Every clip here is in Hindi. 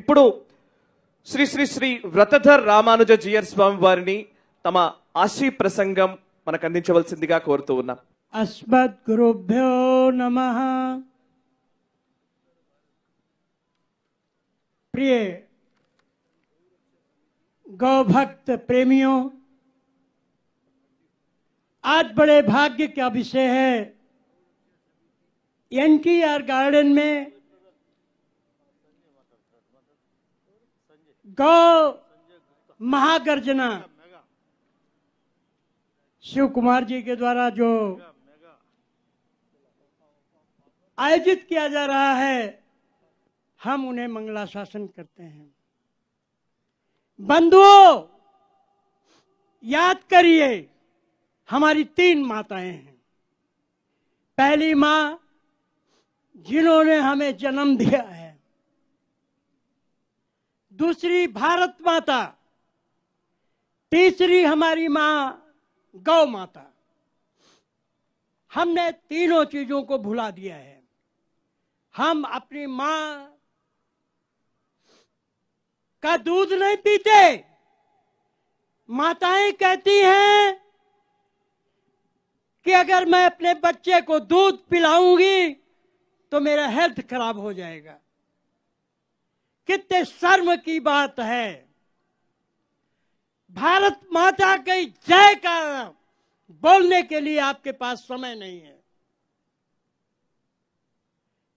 ఇప్పుడు శ్రీ శ్రీ శ్రీ వ్రతధర్ రామానుజ జియర్ స్వామి వారిని తమ ఆశీర్వద ప్రసంగం మనకందించవల్సిందిగా కోరుతున్నాం అస్మద్ గురుభ్యో నమః ప్రియ గో భక్త ప్రేమియో આજ બડે ભાગ્ય કે વિશે હે એન કે આર గార్డెન મે गौ महागर्जना शिव कुमार जी के द्वारा जो आयोजित किया जा रहा है हम उन्हें मंगला शासन करते हैं बंधुओं याद करिए हमारी तीन माताएं हैं पहली माँ जिन्होंने हमें जन्म दिया है दूसरी भारत माता तीसरी हमारी माँ गौ माता हमने तीनों चीजों को भुला दिया है हम अपनी माँ का दूध नहीं पीते माताएं कहती हैं कि अगर मैं अपने बच्चे को दूध पिलाऊंगी तो मेरा हेल्थ खराब हो जाएगा कितने शर्म की बात है भारत माता के जय का बोलने के लिए आपके पास समय नहीं है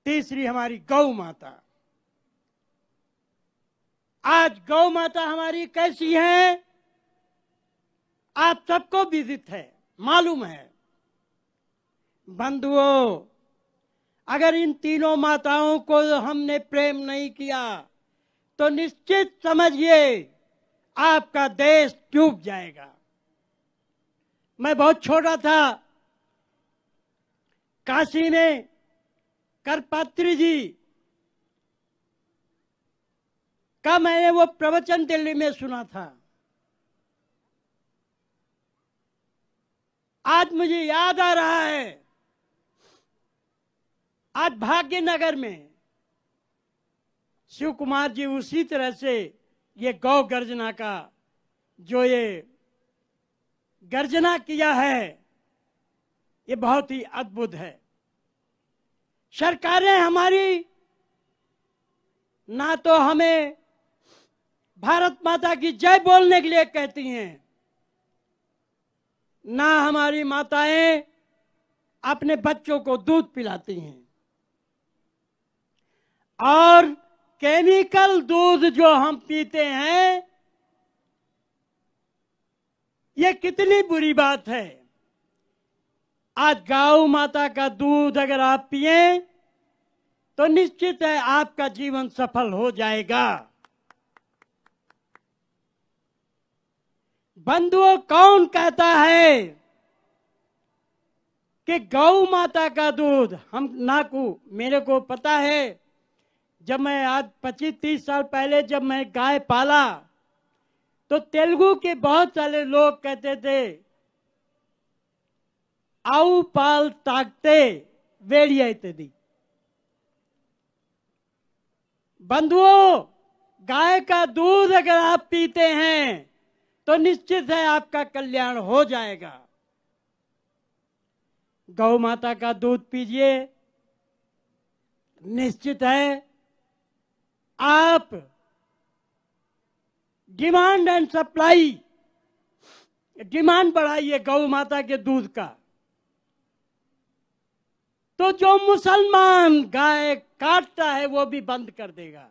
तीसरी हमारी गौ माता आज गौ माता हमारी कैसी है आप सबको विदित है मालूम है बंधुओं अगर इन तीनों माताओं को हमने प्रेम नहीं किया तो निश्चित समझिए आपका देश डूब जाएगा मैं बहुत छोटा था काशी ने करपात्री जी का मैंने वो प्रवचन दिल्ली में सुना था आज मुझे याद आ रहा है आज भाग्यनगर में शिव कुमार जी उसी तरह से ये गौ गर्जना का जो ये गर्जना किया है ये बहुत ही अद्भुत है सरकारें हमारी ना तो हमें भारत माता की जय बोलने के लिए कहती हैं ना हमारी माताएं अपने बच्चों को दूध पिलाती हैं और केमिकल दूध जो हम पीते हैं ये कितनी बुरी बात है आज गौ माता का दूध अगर आप पिए तो निश्चित है आपका जीवन सफल हो जाएगा बंधुओं कौन कहता है कि गौ माता का दूध हम नाकू मेरे को पता है जब मैं आज 25-30 साल पहले जब मैं गाय पाला तो तेलुगु के बहुत सारे लोग कहते थे आऊ पाल ताकते वेड़िया इत्यादि बंधुओं गाय का दूध अगर आप पीते हैं तो निश्चित है आपका कल्याण हो जाएगा गौ माता का दूध पीजिए निश्चित है आप डिमांड एंड सप्लाई डिमांड बढ़ाइए गौ माता के दूध का तो जो मुसलमान गाय काटता है वो भी बंद कर देगा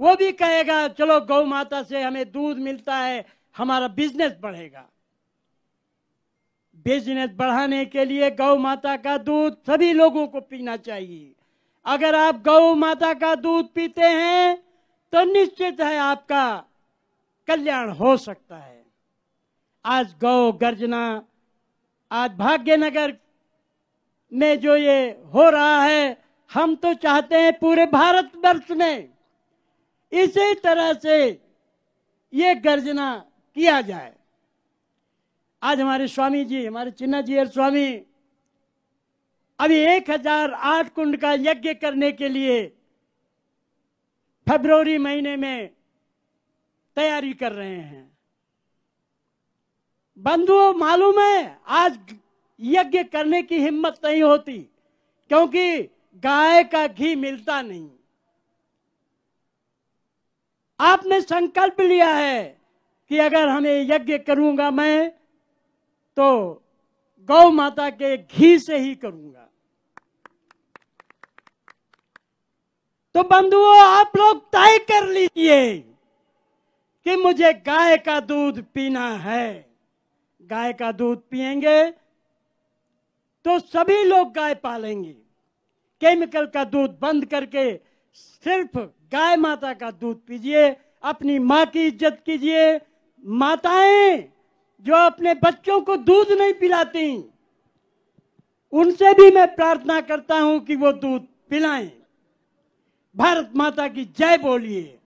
वो भी कहेगा चलो गौ माता से हमें दूध मिलता है हमारा बिजनेस बढ़ेगा बिजनेस बढ़ाने के लिए गौ माता का दूध सभी लोगों को पीना चाहिए अगर आप गौ माता का दूध पीते हैं तो निश्चित है आपका कल्याण हो सकता है आज गौ गर्जना आज भाग्यनगर में जो ये हो रहा है हम तो चाहते हैं पूरे भारत वर्ष में इसी तरह से ये गर्जना किया जाए आज हमारे स्वामी जी हमारे चिन्ना जी और स्वामी अभी एक हजार आठ कुंड का यज्ञ करने के लिए फरवरी महीने में तैयारी कर रहे हैं बंधुओं मालूम है आज यज्ञ करने की हिम्मत नहीं होती क्योंकि गाय का घी मिलता नहीं आपने संकल्प लिया है कि अगर हमें यज्ञ करूंगा मैं तो गौ माता के घी से ही करूंगा तो बंधुओं आप लोग तय कर लीजिए कि मुझे गाय का दूध पीना है गाय का दूध पिएंगे तो सभी लोग गाय पालेंगे केमिकल का दूध बंद करके सिर्फ गाय माता का दूध पीजिए अपनी माँ की इज्जत कीजिए माताएं जो अपने बच्चों को दूध नहीं पिलाती उनसे भी मैं प्रार्थना करता हूं कि वो दूध पिलाएं भारत माता की जय बोलिए